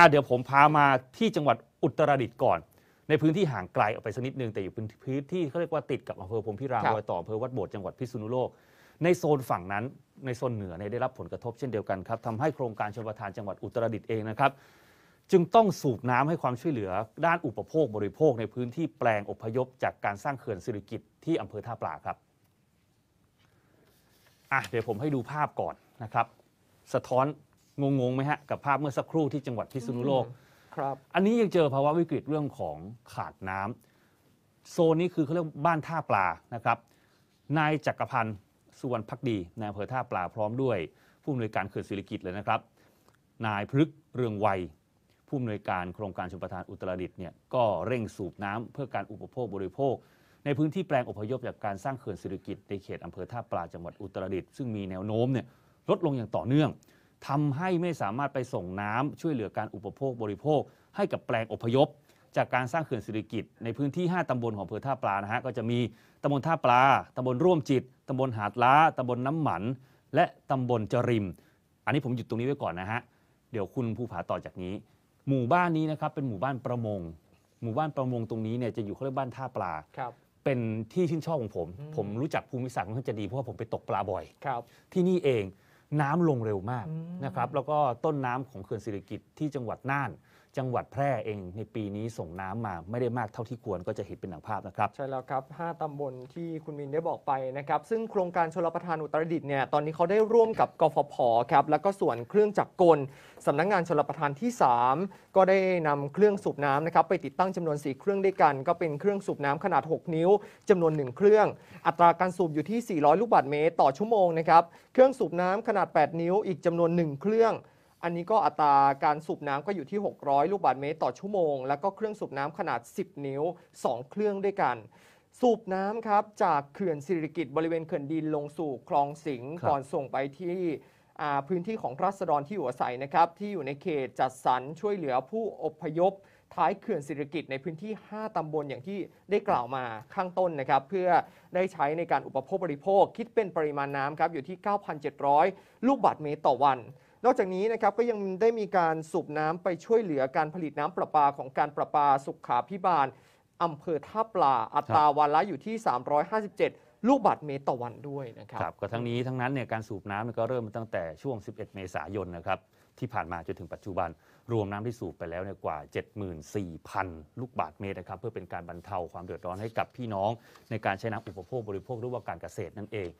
อ่ะเดี๋ยวผมพามาที่จังหวัดอุตรดิตถ์ก่อน ในพื้นที่ห่างไกลออกไปสักนิดนึง แต่อยู่พื้นพื้นที่เขาเรียกว่าติดกับอำเภอพรมพิรามรอยต่ออำเภอวัดโบดจังหวัดพิษณุโลก ในโซนฝั่งนั้นในโซนเหนือได้รับผลกระทบเช่นเดียวกันครับทำให้โครงการชลประทานจังหวัดอุตรดิตถ์เองนะครับจึงต้องสูบน้ำให้ความช่วยเหลือด้านอุปโภคบริโภคในพื้นที่แปลงอพยพ จากการสร้างเขื่อนสิริกิติ์ที่อำเภอท่าปลาครับอ่ะเดี๋ยวผมให้ดูภาพก่อนนะครับสะท้อนงงงไหมฮะ กับภาพเมื่อสักครู่ที่จังหวัดพิษณุโลกครับอันนี้ยังเจอภาวะวิกฤตเรื่องของขาดน้ำโซนนี้คือเขาเรียกบ้านท่าปลานะครับ นายจักรพันธ์สุวรรณพักดีนายอำเภอท่าปลาพร้อมด้วย ผู้อำนวยการเขื่อนศิริกิตเลยนะครับ นายพฤกเรืองวัย ผู้อำนวยการโครงการชมประทานอุตรดิตถ์เนี่ยก็เร่งสูบน้ำเพื่อการอุปโภคบริโภค ในพื้นที่แปลงอพยพจากการสร้างเขื่อนศิริกิตในเขตอำเภอท่าปลาจังหวัดอุตรดิตถ์ซึ่งมีแนวโน้มเนี่ยลดลงอย่างต่อเนื่องทำให้ไม่สามารถไปส่งน้ำช่วยเหลือการอุปโภคบริโภค ให้กับแปลงอพยพ จากการสร้างเขื่อนสิริกิตในพื้นที่ 5 ตำบลของอำเภอท่าปลา นะฮะ ก็จะมีตำบลท่าปลา ตำบลร่วมจิต ตำบลหาดล้า ตำบลน้ำหมัน และตำบลจริม อันนี้ผมหยุดตรงนี้ไว้ก่อนนะฮะ เดี๋ยวคุณภูผาต่อจากนี้ หมู่บ้านนี้นะครับเป็นหมู่บ้านประมง หมู่บ้านประมงตรงนี้เนี่ยจะอยู่เขาเรียกบ้านท่าปลา เป็นที่ชื่นชอบของผม ผมรู้จักภูมิศาสตร์ค่อนข้างจะดีเพราะว่าผมไปตกปลาบ่อยที่นี่เองน้ำลงเร็วมากนะครับ แล้วก็ต้นน้ำของเขื่อนศิริกิจที่จังหวัดน่านจังหวัดแพร่เองในปีนี้ส่งน้ำมา ไม่ได้มากเท่าที่ควรก็จะเห็นเป็นหนังภาพนะครับ ใช่แล้วครับ 5 ตำบลที่คุณมินได้บอกไปนะครับ ซึ่งโครงการชลประทานอุตรดิตถ์เนี่ยตอนนี้เขาได้ร่วมกับกฟผ ครับแล้วก็ส่วนเครื่องจักรกลสำนักงงานชลประทานที่ 3 ก็ได้นำเครื่องสูบน้ำนะครับไปติดตั้งจำนวน 4 เครื่องด้วยกันก็เป็นเครื่องสูบน้ำขนาด 6 นิ้ว จำนวน 1 เครื่อง อัตราการสูบอยู่ที่ 400ลูกบาศก์เมตรต่อชั่วโมงนะครับเครื่องสูบน้ำขนาด 8 นิ้ว อีกจำนวน 1 เครื่องอันนี้ก็อัตราการสูบน้ำก็อยู่ที่ 600ลูกบาศก์เมตรต่อชั่วโมง แล้วก็เครื่องสูบน้ำขนาด 10 นิ้ว 2 เครื่องด้วยกัน สูบน้ำครับจากเขื่อนสิริกิตบริเวณเขื่อนดินลงสู่คลองสิงห์ก่อนส่งไปที่พื้นที่ของรัศดรที่อยู่อาศัยนะครับที่อยู่ในเขตจัดสรรช่วยเหลือผู้อพยพ ท้ายเขื่อนสิริกิตในพื้นที่ 5ตำบลอย่างที่ได้กล่าวมาข้างต้นนะครับ เพื่อได้ใช้ในการอุปโภคบริโภค คิดเป็นปริมาณน้ำครับอยู่ที่ 9,700 ลูกบาศก์เมตรต่อวันนอกจากนี้นะครับก็ยังได้มีการสูบน้ำไปช่วยเหลือการผลิตน้ำประปาของการประปาสุขาพิบาลอำเภอท่าปลาอัตราวันละอยู่ที่ 357 ลูกบาทเมตรต่อวันด้วยนะครับครับก็ทั้งนี้ทั้งนั้นเนี่ยการสูบน้ำก็เริ่มตั้งแต่ช่วง 11 เมษายนนะครับที่ผ่านมาจนถึงปัจจุบัน รวมน้ำที่สูบไปแล้วเนี่ยกว่า 74,000 ลูกบาทเมตรนะครับเพื่อเป็นการบรรเทาความเดือดร้อนให้กับพี่น้อง ในการใช้น้ำอุปโภคบริโภคหรือว่าการเกษตรนั่นเอง